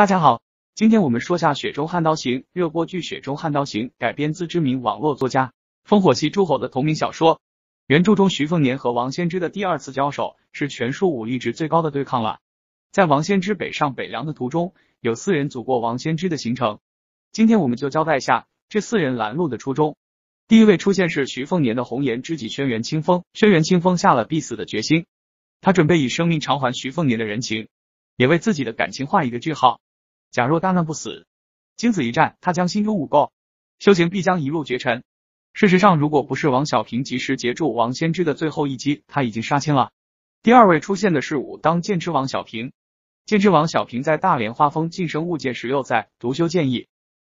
大家好，今天我们说下《雪中悍刀行》热播剧《雪中悍刀行》改编自知名网络作家烽火戏诸侯的同名小说。原著中，徐凤年和王仙芝的第二次交手是全书武力值最高的对抗了。在王仙芝北上北凉的途中，有四人阻过王仙芝的行程。今天我们就交代下这四人拦路的初衷。第一位出现是徐凤年的红颜知己轩辕清风，轩辕清风下了必死的决心，他准备以生命偿还徐凤年的人情，也为自己的感情画一个句号。假若大难不死，经此一战，他将心中无垢，修行必将一路绝尘。事实上，如果不是王小平及时截住王先知的最后一击，他已经杀青了。第二位出现的是武当剑痴王小平，剑痴王小平在大莲花峰晋升悟剑十六载，独修剑意，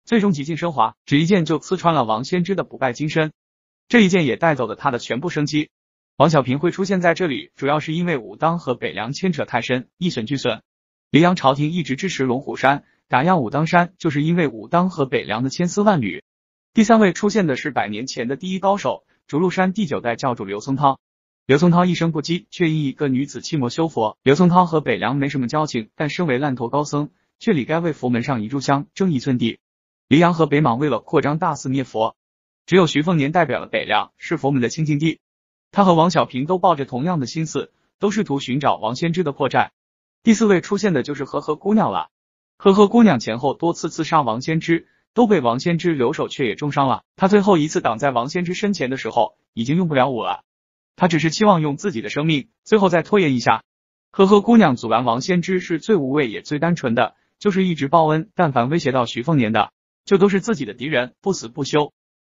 最终极尽升华，只一剑就刺穿了王先知的不败金身，这一剑也带走了他的全部生机。王小平会出现在这里，主要是因为武当和北凉牵扯太深，一损俱损。黎阳朝廷一直支持龙虎山打压武当山，就是因为武当和北凉的千丝万缕。第三位出现的是百年前的第一高手，逐鹿山第九代教主刘松涛。刘松涛一生不羁，却因一个女子弃魔修佛。刘松涛和北凉没什么交情，但身为烂陀高僧，却理该为佛门上一炷香，争一寸地。黎阳和北莽为了扩张，大肆灭佛。只有徐凤年代表了北凉，是佛门的清净地。他和王小平都抱着同样的心思，都试图寻找王仙芝的破绽。第四位出现的就是和和姑娘了。和和姑娘前后多次刺杀王先知，都被王先知留守，却也重伤了。她最后一次挡在王先知身前的时候，已经用不了武了。她只是期望用自己的生命，最后再拖延一下。呵呵姑娘阻拦王先知是最无畏也最单纯的，就是一直报恩。但凡威胁到徐凤年的，就都是自己的敌人，不死不休。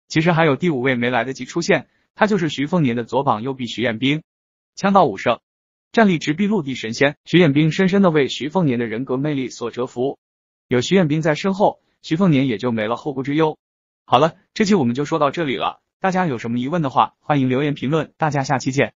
其实还有第五位没来得及出现，他就是徐凤年的左膀右臂徐彦兵，枪道武圣。战力直逼陆地神仙，徐彦兵深深的为徐凤年的人格魅力所折服。有徐彦兵在身后，徐凤年也就没了后顾之忧。好了，这期我们就说到这里了。大家有什么疑问的话，欢迎留言评论。大家下期见。